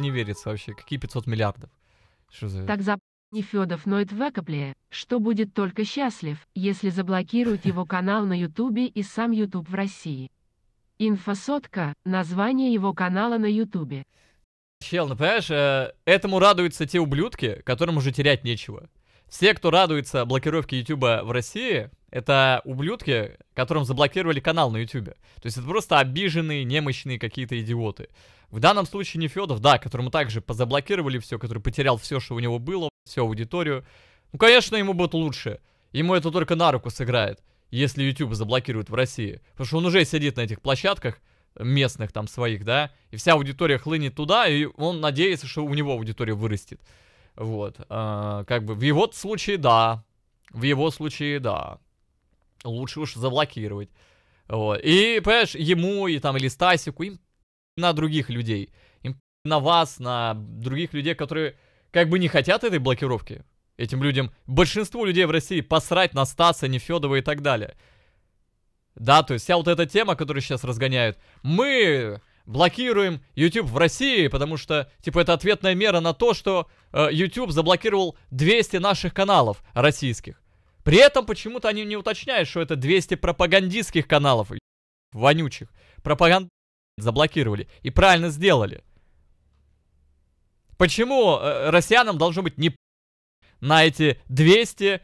Не верится вообще. Какие 500 миллиардов? Что за... Так за не Федов ноет в Экопле, что будет только счастлив, если заблокируют его канал на Ютубе и сам Ютуб в России. Инфосотка – название его канала на Ютубе. Чел, ну понимаешь, э, этому радуются те ублюдки, которым уже терять нечего. Все, кто радуется блокировке Ютуба в России, это ублюдки, которым заблокировали канал на YouTube. То есть это просто обиженные, немощные какие-то идиоты. В данном случае не Федов, да, которому также позаблокировали все, который потерял все, что у него было, всю аудиторию. Ну, конечно, ему будет лучше. Ему это только на руку сыграет, если YouTube заблокируют в России. Потому что он уже сидит на этих площадках, э, местных там своих, да, и вся аудитория хлынет туда, и он надеется, что у него аудитория вырастет. Вот, а, как бы в его случае да, в его случае да лучше уж заблокировать. Вот. И, понимаешь, ему и там, или Стасику, им на других людей. Им на вас, на других людей, которые как бы не хотят этой блокировки. Этим людям, большинству людей в России посрать на Стаса, Нефедова и так далее. Да, то есть вся вот эта тема, которую сейчас разгоняют. Мы блокируем YouTube в России, потому что, типа, это ответная мера на то, что э, YouTube заблокировал 200 наших каналов российских. При этом почему-то они не уточняют, что это 200 пропагандистских каналов вонючих. Пропаганд заблокировали. И правильно сделали. Почему э, россиянам должно быть не на эти 200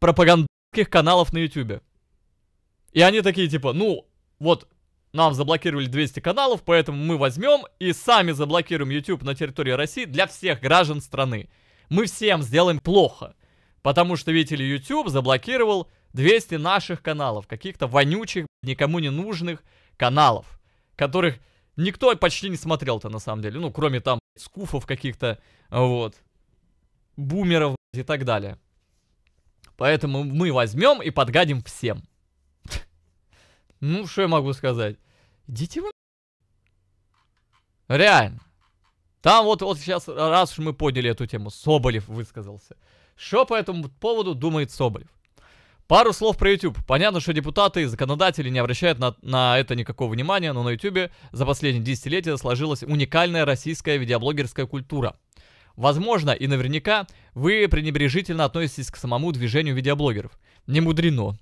пропагандистских каналов на ютюбе? И они такие типа, ну, вот нам заблокировали 200 каналов, поэтому мы возьмем и сами заблокируем YouTube на территории России для всех граждан страны. Мы всем сделаем плохо. Потому что, видите ли, YouTube заблокировал 200 наших каналов, каких-то вонючих, никому не нужных каналов, которых никто почти не смотрел-то на самом деле, ну, кроме там скуфов каких-то, вот, бумеров и так далее. Поэтому мы возьмем и подгадим всем. Ну, что я могу сказать? Идите вы... Реально. Там вот, вот сейчас, раз уж мы подняли эту тему, Соболев высказался. Что по этому поводу думает Соболев? Пару слов про YouTube. Понятно, что депутаты и законодатели не обращают на, на это никакого внимания, но на YouTube за последние десятилетия сложилась уникальная российская видеоблогерская культура. Возможно и наверняка вы пренебрежительно относитесь к самому движению видеоблогеров. Не мудрено.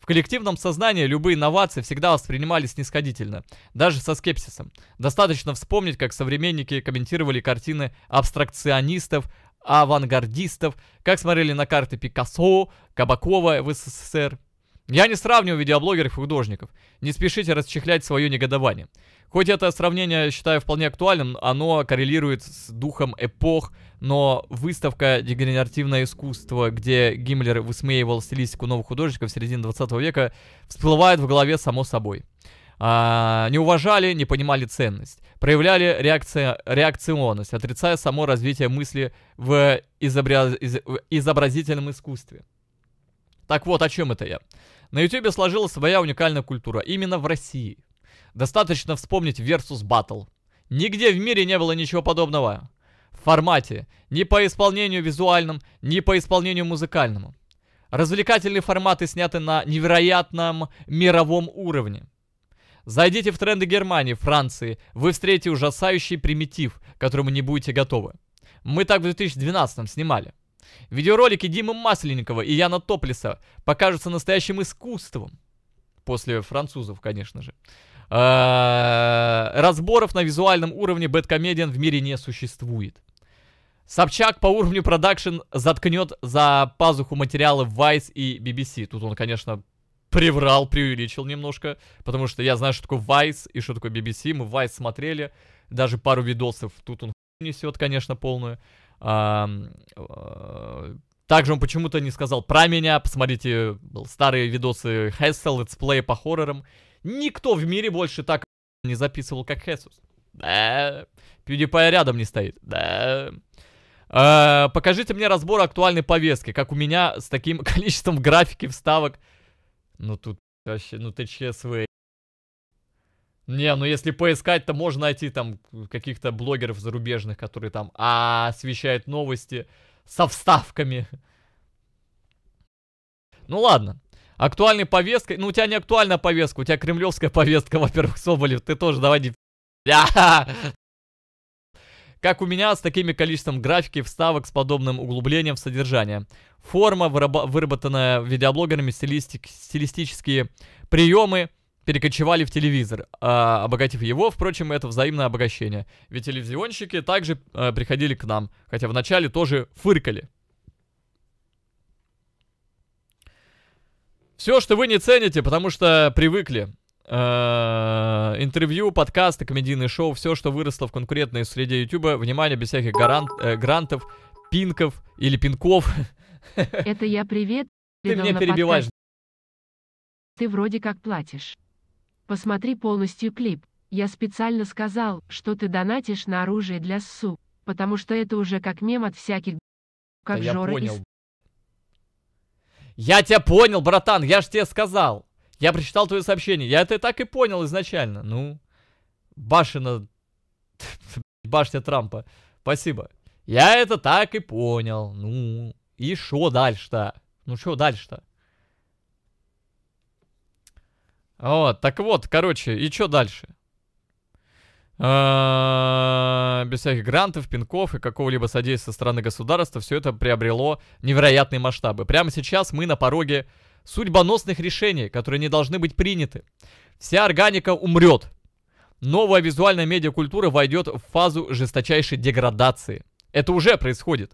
В коллективном сознании любые новации всегда воспринимались нисходительно, даже со скепсисом. Достаточно вспомнить, как современники комментировали картины абстракционистов, авангардистов, как смотрели на карты Пикассо, Кабакова в СССР. Я не сравниваю видеоблогеров и художников. Не спешите расчехлять свое негодование. Хоть это сравнение считаю вполне актуальным, оно коррелирует с духом эпох, но выставка «Дегенеративное искусство», где Гиммлер высмеивал стилистику новых художников середины 20 века, всплывает в голове само собой а, не уважали, не понимали ценность, проявляли реакция, реакционность, отрицая само развитие мысли в, изобраз, из, в изобразительном искусстве. Так вот, о чем это я. На YouTube сложилась своя уникальная культура, именно в России. Достаточно вспомнить Versus Battle. Нигде в мире не было ничего подобного. В формате, ни по исполнению визуальному, ни по исполнению музыкальному. Развлекательные форматы сняты на невероятном мировом уровне. Зайдите в тренды Германии, Франции, вы встретите ужасающий примитив, к которому не будете готовы. Мы так в 2012 снимали. Видеоролики Димы Масленникова и Яна Топлиса покажутся настоящим искусством. После французов, конечно же. А, разборов на визуальном уровне бэткомедиан в мире не существует. Собчак по уровню продакшн заткнет за пазуху материалы Vice и BBC. Тут он, конечно, приврал, преувеличил немножко, потому что я знаю, что такое Vice и что такое BBC. Мы Vice смотрели, даже пару видосов тут он несет, конечно, полную. А, а, также он почему-то не сказал про меня. Посмотрите старые видосы Let's Play по хоррорам. Никто в мире больше так не записывал, как Хесус. Да. PewDiePie рядом не стоит. Да. А, покажите мне разбор актуальной повестки, как у меня с таким количеством графики вставок ну тут вообще, ну ты ТЧСВ. Не, ну если поискать, то можно найти там каких-то блогеров зарубежных, которые там а, освещают новости со вставками. Ну ладно. актуальная повестка. Ну у тебя не актуальная повестка, у тебя кремлевская повестка, во-первых, Соболев. Ты тоже давай не... Как у меня, с такими количеством графики, вставок с подобным углублением в содержание. Форма, выработанная видеоблогерами, стилистик, стилистические приемы перекочевали в телевизор, а, обогатив его, впрочем, это взаимное обогащение. Ведь телевизионщики также а, приходили к нам, хотя вначале тоже фыркали. Все, что вы не цените, потому что привыкли. Э, интервью, подкасты, комедийные шоу, все, что выросло в конкурентной среде YouTube, внимание, без всяких гарант, э, грантов, пинков или пинков. Это я привет. Ты меня перебиваешь. Ты вроде как платишь. Посмотри полностью клип. Я специально сказал, что ты донатишь на оружие для СУ, потому что это уже как мем от всяких... Как да Жора я понял. И... Я тебя понял, братан, я ж тебе сказал. Я прочитал твое сообщение. Я это так и понял изначально. Ну, башина... Башня Трампа. Спасибо. Я это так и понял. Ну, и что дальше-то? Ну, что дальше-то? Вот, так вот, короче, и что дальше? А, без всяких грантов, пинков и какого-либо содействия со стороны государства все это приобрело невероятные масштабы. Прямо сейчас мы на пороге судьбоносных решений, которые не должны быть приняты. Вся органика умрет. Новая визуальная медиакультура войдет в фазу жесточайшей деградации. Это уже происходит.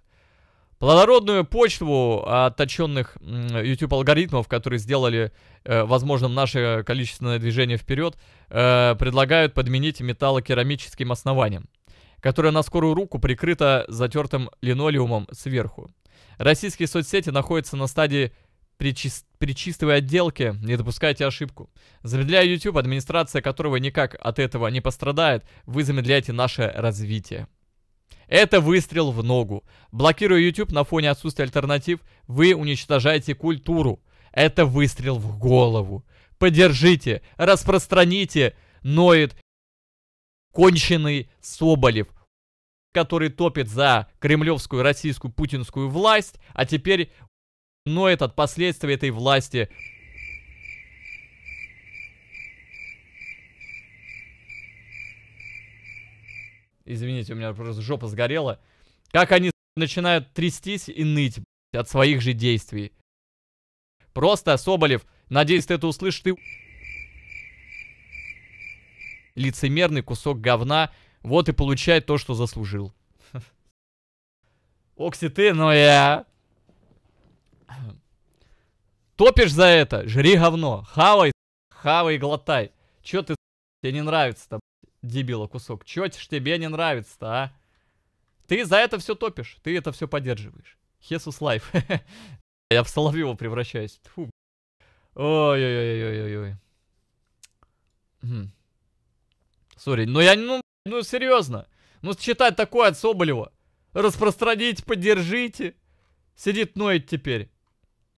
Плодородную почву отточенных YouTube-алгоритмов, которые сделали э, возможным наше количественное движение вперед, э, предлагают подменить металлокерамическим основанием, которое на скорую руку прикрыто затертым линолеумом сверху. Российские соцсети находятся на стадии при, чис при чистовой отделке не допускайте ошибку. Замедляя YouTube, администрация которого никак от этого не пострадает, вы замедляете наше развитие. Это выстрел в ногу. Блокируя YouTube на фоне отсутствия альтернатив, вы уничтожаете культуру. Это выстрел в голову. Поддержите, распространите, ноет конченый Соболев, который топит за кремлевскую российскую путинскую власть, а теперь но от последствия этой власти. Извините, у меня просто жопа сгорела. Как они начинают трястись и ныть от своих же действий. Просто, Соболев, надеюсь, ты это услышишь, ты... Лицемерный кусок говна, вот и получает то, что заслужил. Окси, ты, но ну я. Топишь за это, жри говно, хавай, хавай глотай. Чё ты, тебе не нравится-то, дебила кусок? Чё ж тебе не нравится-то, а? Ты за это все топишь, ты это все поддерживаешь. Хесус лайф. Я в Соловьева превращаюсь. Фу. Ой-ой-ой-ой-ой-ой. Сори, ну я, ну, ну серьезно. Ну считать такое от Соболева. Распространите, поддержите. Сидит ноет теперь.